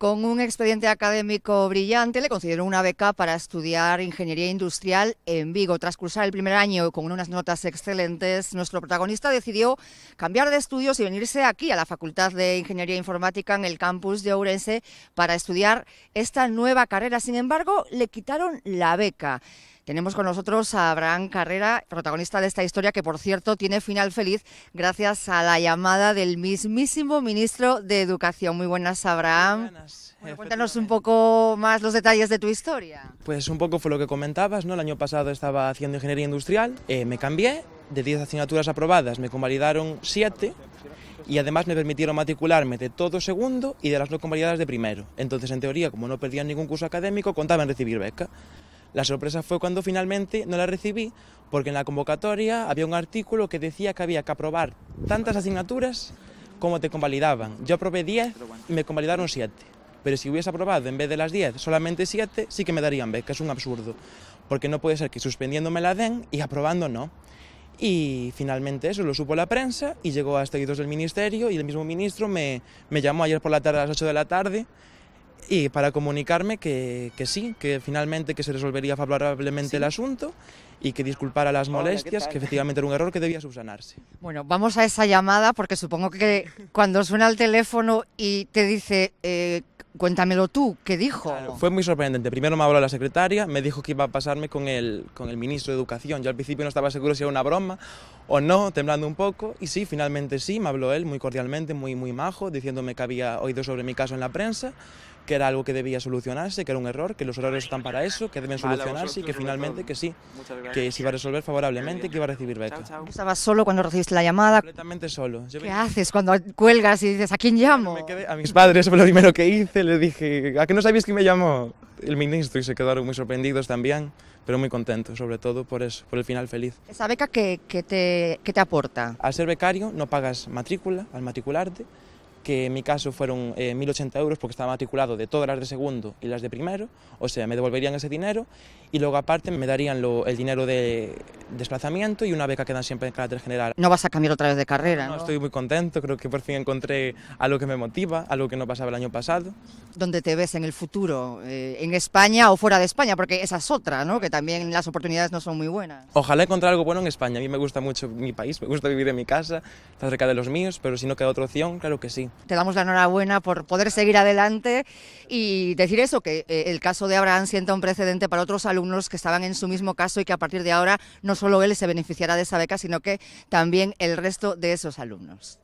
Con un expediente académico brillante, le concedieron una beca para estudiar ingeniería industrial en Vigo. Tras cursar el primer año con unas notas excelentes, nuestro protagonista decidió cambiar de estudios y venirse aquí a la Facultad de Ingeniería Informática en el campus de Ourense para estudiar esta nueva carrera. Sin embargo, le quitaron la beca. Tenemos con nosotros a Abraham Carrera, protagonista de esta historia que, por cierto, tiene final feliz gracias a la llamada del mismísimo ministro de Educación. Muy buenas, Abraham. buenas. cuéntanos un poco más los detalles de tu historia. Pues un poco fue lo que comentabas, ¿no? El año pasado estaba haciendo ingeniería industrial, eh, me cambié, de 10 asignaturas aprobadas me convalidaron 7 y además me permitieron matricularme de todo segundo y de las no convalidadas de primero. Entonces, en teoría, como no perdía ningún curso académico, contaban recibir beca. La sorpresa fue cuando finalmente no la recibí porque en la convocatoria había un artículo que decía que había que aprobar tantas asignaturas como te convalidaban. Yo aprobé 10 y me convalidaron 7. Pero si hubiese aprobado en vez de las 10 solamente 7, sí que me darían que es un absurdo. Porque no puede ser que suspendiéndome la den y aprobando no. Y finalmente eso lo supo la prensa y llegó a seguidores del ministerio y el mismo ministro me, me llamó ayer por la tarde a las 8 de la tarde y para comunicarme que, que, sí, que finalmente que se resolvería favorablemente el asunto y que disculpara las molestias, que efectivamente era un error que debía subsanarse. Bueno, vamos a esa llamada porque supongo que cuando suena el teléfono y te dice... Eh, cuéntamelo tú, ¿qué dijo? fue muy sorprendente. Primero me habló la secretaria, me dijo que iba a pasarme con el, con el ministro de Educación. Yo al principio no estaba seguro si era una broma o no, temblando un poco. Y sí, finalmente sí, me habló él muy cordialmente, muy, muy majo, diciéndome que había oído sobre mi caso en la prensa que era algo que debía solucionarse, que era un error, que los errores están para eso, que deben solucionarse y que finalmente que sí, que se iba a resolver favorablemente y que iba a recibir beca. ¿Estabas solo cuando recibiste la llamada? Completamente solo. ¿Qué haces cuando cuelgas y dices, ¿a quién llamo? Me quedé a mis padres, fue lo primero que hice, le dije, ¿a qué no sabéis quién me llamó? El ministro y se quedaron muy sorprendidos también, pero muy contentos, sobre todo por eso, por el final feliz. ¿Esa beca qué, te, qué te aporta? Al ser becario no pagas matrícula, al matricularte, que en mi caso fueron 1.080 eh, euros porque estaba matriculado de todas las de segundo y las de primero, o sea, me devolverían ese dinero y luego aparte me darían el dinero de desplazamiento y una beca que dan siempre en carácter general. No vas a cambiar otra vez de carrera. No, ¿no? estoy muy contento, creo que por fin encontré algo que me motiva, algo que no pasaba el año pasado. ¿Dónde te ves en el futuro? Eh, ¿En España o fuera de España? Porque esa es otra, ¿no? Que también las oportunidades no son muy buenas. Ojalá encontrar algo bueno en España. A mí me gusta mucho mi país, me gusta vivir en mi casa, está cerca de los míos, pero si no queda otra opción, claro que sí. Te damos la enhorabuena por poder seguir adelante y decir eso, que eh, el caso de Abraham sienta un precedente para otros alumnos que estaban en su mismo caso y que a partir de ahora no solo él se beneficiará de esa beca, sino que también el resto de esos alumnos.